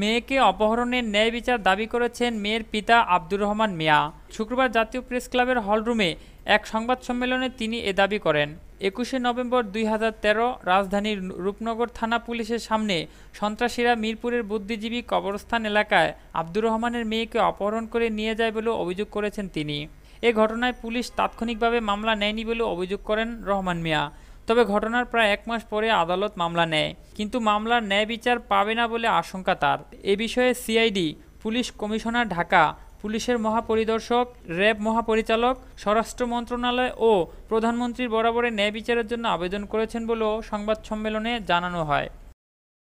মেয়েকে অপহরণের ন্যায় বিচার দাবি করেছেন মেয়ের পিতা আব্দুর রহমান মিয়া শুক্রবার জাতীয় প্রেস ক্লাবের হলরুমে এক সংবাদ সম্মেলনে তিনি এ দাবি করেন একুশে নভেম্বর দুই রাজধানীর রূপনগর থানা পুলিশের সামনে সন্ত্রাসীরা মিরপুরের বুদ্ধিজীবী কবরস্থান এলাকায় আব্দুর রহমানের মেয়েকে অপহরণ করে নিয়ে যায় বলে অভিযোগ করেছেন তিনি এ ঘটনায় পুলিশ তাৎক্ষণিকভাবে মামলা নেয়নি বলে অভিযোগ করেন রহমান মিয়া তবে ঘটনার প্রায় এক মাস পরে আদালত মামলা নেয় কিন্তু মামলার ন্যায় বিচার পাবে না বলে আশঙ্কা তার এ বিষয়ে সিআইডি পুলিশ কমিশনার ঢাকা পুলিশের মহাপরিদর্শক র্যাব মহাপরিচালক স্বরাষ্ট্র মন্ত্রণালয় ও প্রধানমন্ত্রীর বরাবরে ন্যায় বিচারের জন্য আবেদন করেছেন বলেও সংবাদ সম্মেলনে জানানো হয়